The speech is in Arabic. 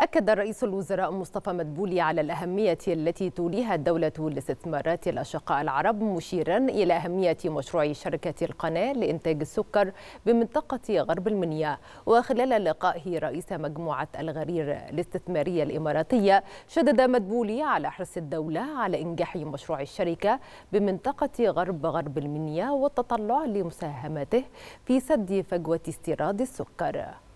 أكد رئيس الوزراء مصطفى مدبولي على الأهمية التي توليها الدولة لاستثمارات الأشقاء العرب مشيرا إلى أهمية مشروع شركة القناة لإنتاج السكر بمنطقة غرب المنيا وخلال لقائه رئيس مجموعة الغرير الاستثمارية الإماراتية شدد مدبولي على حرص الدولة على إنجاح مشروع الشركة بمنطقة غرب غرب المنيا والتطلع لمساهمته في سد فجوة استيراد السكر